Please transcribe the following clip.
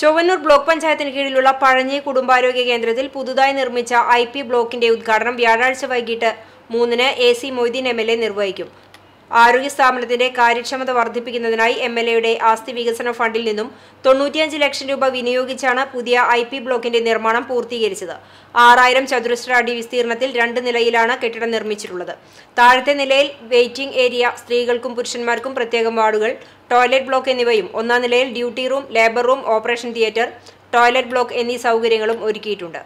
Chowwannur block പഞ്ചായത്തിന് കീഴിലുള്ള പഴഞ്ഞി കുടുംബാരോഗ്യ കേന്ദ്രത്തിൽ പുതുതായി നിർമ്മിച്ച ഐ പി ബ്ലോക്കിന്റെ ഉദ്ഘാടനം വ്യാഴാഴ്ച വൈകിട്ട് മൂന്നിന് A C Moideen M L A നിർവഹിക്കും ആരോഗ്യ സ്ഥാപനത്തിന്റെ കാര്യക്ഷമത വർദ്ധിപ്പിക്കുന്നതിനായി എം എൽ എയുടെ ആസ്തി വികസന ഫണ്ടിൽ നിന്നും തൊണ്ണൂറ്റിയഞ്ച് ലക്ഷം രൂപ വിനിയോഗിച്ചാണ് പുതിയ ഐ പി ബ്ലോക്കിന്റെ നിർമ്മാണം പൂർത്തീകരിച്ചത് ആറായിരം ചതുരശ്ര അടി വിസ്തീർണത്തിൽ രണ്ട് നിലയിലാണ് കെട്ടിടം നിർമ്മിച്ചിട്ടുള്ളത് താഴത്തെ നിലയിൽ വെയിറ്റിംഗ് ഏരിയ സ്ത്രീകൾക്കും പുരുഷന്മാർക്കും പ്രത്യേകം വാർഡുകൾ ടോയ്ലറ്റ് ബ്ലോക്ക് എന്നിവയും ഒന്നാം നിലയിൽ duty room labour room operation theatre toilet block എന്നീ സൗകര്യങ്ങളും ഒരുക്കിയിട്ടുണ്ട്